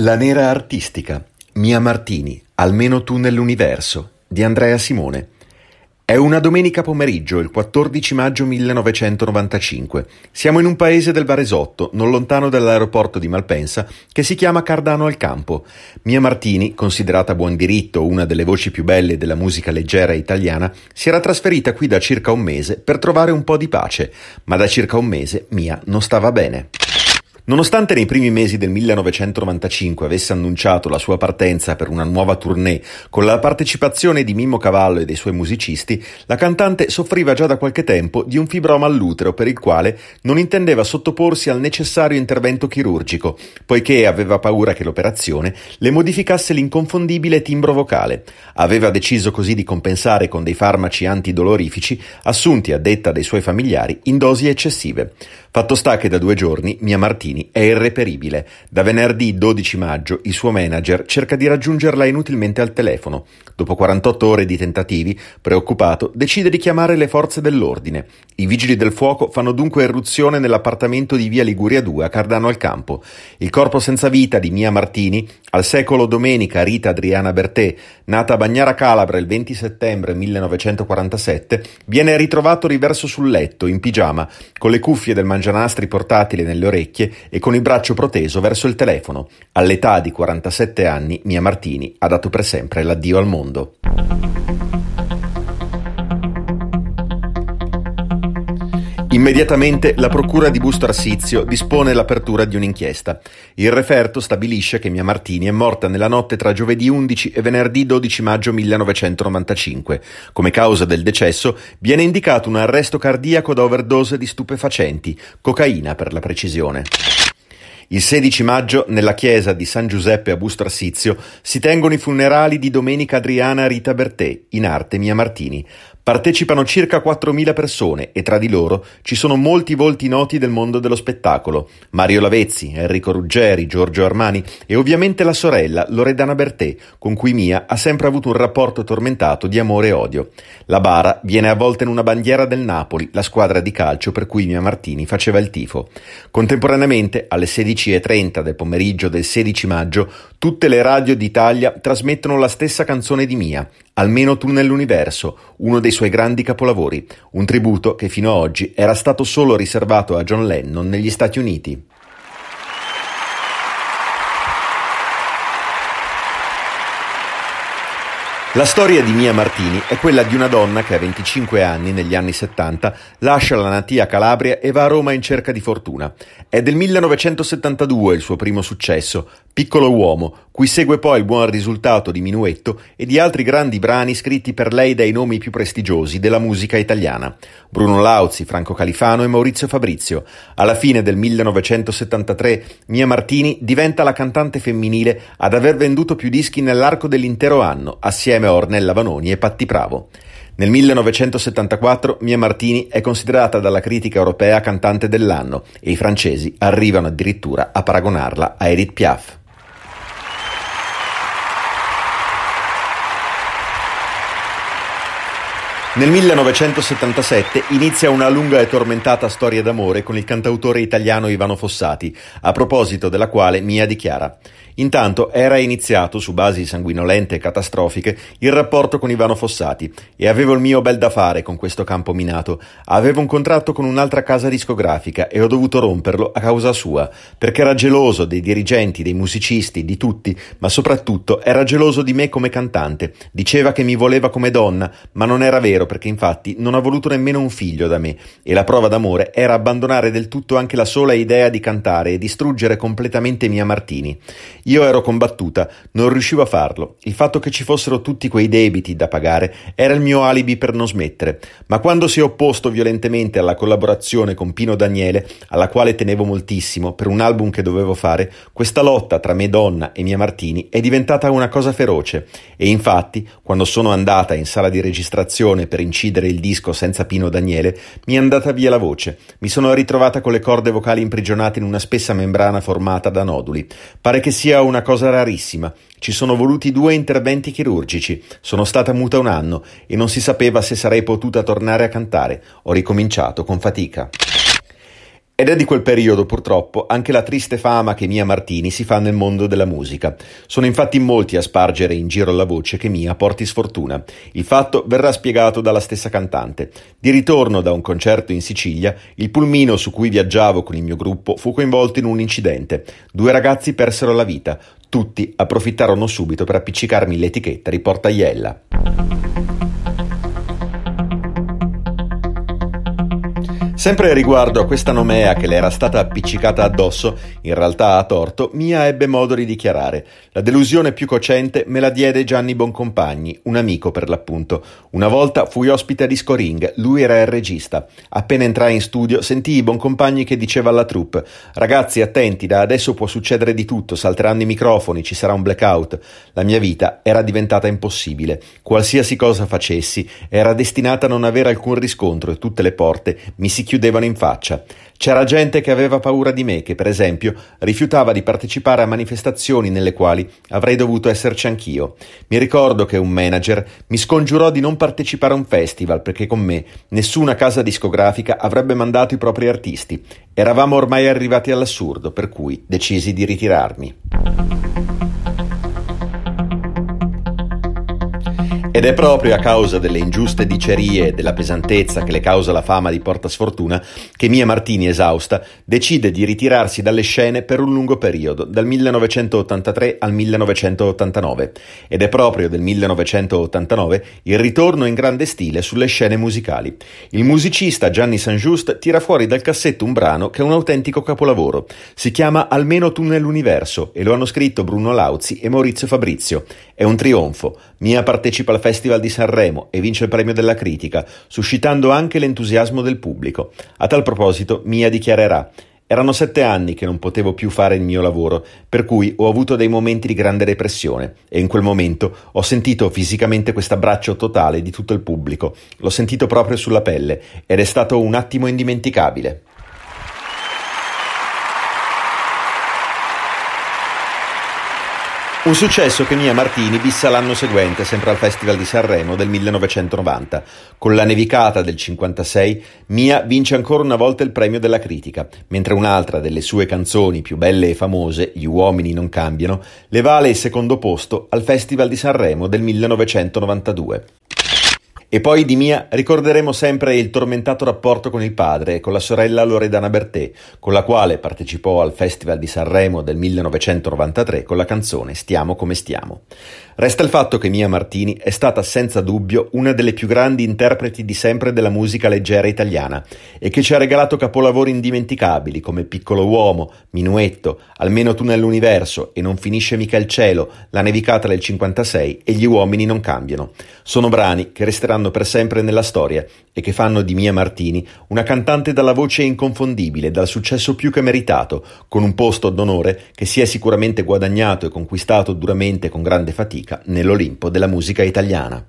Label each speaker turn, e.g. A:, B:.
A: La nera artistica, Mia Martini, Almeno tu nell'universo, di Andrea Simone. È una domenica pomeriggio, il 14 maggio 1995. Siamo in un paese del Varesotto, non lontano dall'aeroporto di Malpensa, che si chiama Cardano al Campo. Mia Martini, considerata a buon diritto una delle voci più belle della musica leggera italiana, si era trasferita qui da circa un mese per trovare un po' di pace, ma da circa un mese Mia non stava bene. Nonostante nei primi mesi del 1995 avesse annunciato la sua partenza per una nuova tournée con la partecipazione di Mimmo Cavallo e dei suoi musicisti, la cantante soffriva già da qualche tempo di un fibroma all'utero per il quale non intendeva sottoporsi al necessario intervento chirurgico, poiché aveva paura che l'operazione le modificasse l'inconfondibile timbro vocale. Aveva deciso così di compensare con dei farmaci antidolorifici assunti a detta dei suoi familiari in dosi eccessive. Fatto sta che da due giorni Mia Martini è irreperibile. Da venerdì 12 maggio il suo manager cerca di raggiungerla inutilmente al telefono. Dopo 48 ore di tentativi, preoccupato, decide di chiamare le forze dell'ordine. I vigili del fuoco fanno dunque irruzione nell'appartamento di via Liguria 2 a Cardano al Campo. Il corpo senza vita di Mia Martini al secolo Domenica Rita Adriana Bertè, nata a Bagnara Calabra il 20 settembre 1947, viene ritrovato riverso sul letto, in pigiama, con le cuffie del mangianastri portatile nelle orecchie e con il braccio proteso verso il telefono. All'età di 47 anni, Mia Martini ha dato per sempre l'addio al mondo. Immediatamente la procura di Busto Arsizio dispone l'apertura di un'inchiesta. Il referto stabilisce che Mia Martini è morta nella notte tra giovedì 11 e venerdì 12 maggio 1995. Come causa del decesso viene indicato un arresto cardiaco da overdose di stupefacenti, cocaina per la precisione. Il 16 maggio, nella chiesa di San Giuseppe a Busto Arsizio, si tengono i funerali di Domenica Adriana Rita Bertè, in arte Mia Martini. Partecipano circa 4.000 persone e tra di loro ci sono molti volti noti del mondo dello spettacolo. Mario Lavezzi, Enrico Ruggeri, Giorgio Armani e ovviamente la sorella Loredana Bertè, con cui Mia ha sempre avuto un rapporto tormentato di amore e odio. La bara viene avvolta in una bandiera del Napoli, la squadra di calcio per cui Mia Martini faceva il tifo. Contemporaneamente, alle 16.30 del pomeriggio del 16 maggio, tutte le radio d'Italia trasmettono la stessa canzone di Mia, Almeno tu nell'universo, uno dei suoi grandi capolavori, un tributo che fino ad oggi era stato solo riservato a John Lennon negli Stati Uniti. La storia di Mia Martini è quella di una donna che a 25 anni, negli anni 70, lascia la natia Calabria e va a Roma in cerca di fortuna. È del 1972 il suo primo successo, Piccolo Uomo, cui segue poi il buon risultato di Minuetto e di altri grandi brani scritti per lei dai nomi più prestigiosi della musica italiana, Bruno Lauzi, Franco Califano e Maurizio Fabrizio. Alla fine del 1973 Mia Martini diventa la cantante femminile ad aver venduto più dischi nell'arco dell'intero anno, assieme insieme Ornella Vanoni e Patti Pravo. Nel 1974 Mia Martini è considerata dalla critica europea cantante dell'anno e i francesi arrivano addirittura a paragonarla a Edith Piaf. Nel 1977 inizia una lunga e tormentata storia d'amore con il cantautore italiano Ivano Fossati, a proposito della quale Mia dichiara Intanto era iniziato, su basi sanguinolente e catastrofiche, il rapporto con Ivano Fossati e avevo il mio bel da fare con questo campo minato. Avevo un contratto con un'altra casa discografica e ho dovuto romperlo a causa sua, perché era geloso dei dirigenti, dei musicisti, di tutti, ma soprattutto era geloso di me come cantante. Diceva che mi voleva come donna, ma non era vero perché infatti non ha voluto nemmeno un figlio da me e la prova d'amore era abbandonare del tutto anche la sola idea di cantare e distruggere completamente Mia Martini. Io ero combattuta, non riuscivo a farlo. Il fatto che ci fossero tutti quei debiti da pagare era il mio alibi per non smettere, ma quando si è opposto violentemente alla collaborazione con Pino Daniele, alla quale tenevo moltissimo per un album che dovevo fare, questa lotta tra me donna e Mia Martini è diventata una cosa feroce e infatti, quando sono andata in sala di registrazione per incidere il disco senza Pino Daniele, mi è andata via la voce. Mi sono ritrovata con le corde vocali imprigionate in una spessa membrana formata da noduli. Pare che sia chirurgia una cosa rarissima. Ci sono voluti due interventi chirurgici. Sono stata muta un anno e non si sapeva se sarei potuta tornare a cantare. Ho ricominciato con fatica. Ed è di quel periodo, purtroppo, anche la triste fama che Mia Martini si fa nel mondo della musica. Sono infatti molti a spargere in giro la voce che Mia porti sfortuna. Il fatto verrà spiegato dalla stessa cantante. Di ritorno da un concerto in Sicilia, il pulmino su cui viaggiavo con il mio gruppo fu coinvolto in un incidente. Due ragazzi persero la vita. Tutti approfittarono subito per appiccicarmi l'etichetta di Portaiella. Sempre riguardo a questa nomea che le era stata appiccicata addosso, in realtà a torto, Mia ebbe modo di dichiarare. La delusione più cocente me la diede Gianni Boncompagni, un amico per l'appunto. Una volta fui ospite a Disco Ring, lui era il regista. Appena entrai in studio sentii Boncompagni che diceva alla troupe «Ragazzi, attenti, da adesso può succedere di tutto, salteranno i microfoni, ci sarà un blackout». La mia vita era diventata impossibile. Qualsiasi cosa facessi era destinata a non avere alcun riscontro e tutte le porte mi si chiudevano chiudevano in faccia. C'era gente che aveva paura di me, che per esempio rifiutava di partecipare a manifestazioni nelle quali avrei dovuto esserci anch'io. Mi ricordo che un manager mi scongiurò di non partecipare a un festival perché con me nessuna casa discografica avrebbe mandato i propri artisti. Eravamo ormai arrivati all'assurdo, per cui decisi di ritirarmi. Ed è proprio a causa delle ingiuste dicerie e della pesantezza che le causa la fama di Porta Sfortuna che Mia Martini, esausta, decide di ritirarsi dalle scene per un lungo periodo, dal 1983 al 1989. Ed è proprio del 1989 il ritorno in grande stile sulle scene musicali. Il musicista Gianni San Just tira fuori dal cassetto un brano che è un autentico capolavoro. Si chiama Almeno tu nell'universo e lo hanno scritto Bruno Lauzi e Maurizio Fabrizio. È un trionfo, mia partecipa al Festival di Sanremo e vince il premio della critica, suscitando anche l'entusiasmo del pubblico. A tal proposito, Mia dichiarerà erano sette anni che non potevo più fare il mio lavoro, per cui ho avuto dei momenti di grande depressione e in quel momento ho sentito fisicamente questo abbraccio totale di tutto il pubblico, l'ho sentito proprio sulla pelle ed è stato un attimo indimenticabile. Un successo che Mia Martini visse l'anno seguente, sempre al Festival di Sanremo del 1990. Con la nevicata del 56, Mia vince ancora una volta il premio della critica, mentre un'altra delle sue canzoni più belle e famose, Gli uomini non cambiano, le vale il secondo posto al Festival di Sanremo del 1992. E poi di Mia ricorderemo sempre il tormentato rapporto con il padre e con la sorella Loredana Bertè, con la quale partecipò al Festival di Sanremo del 1993 con la canzone Stiamo come stiamo. Resta il fatto che Mia Martini è stata senza dubbio una delle più grandi interpreti di sempre della musica leggera italiana e che ci ha regalato capolavori indimenticabili come Piccolo Uomo, Minuetto, Almeno tu nell'universo e Non finisce mica il cielo, La nevicata del 56 e Gli uomini non cambiano. Sono brani che resteranno resteranno per sempre nella storia e che fanno di Mia Martini una cantante dalla voce inconfondibile, dal successo più che meritato, con un posto d'onore che si è sicuramente guadagnato e conquistato duramente con grande fatica nell'Olimpo della musica italiana.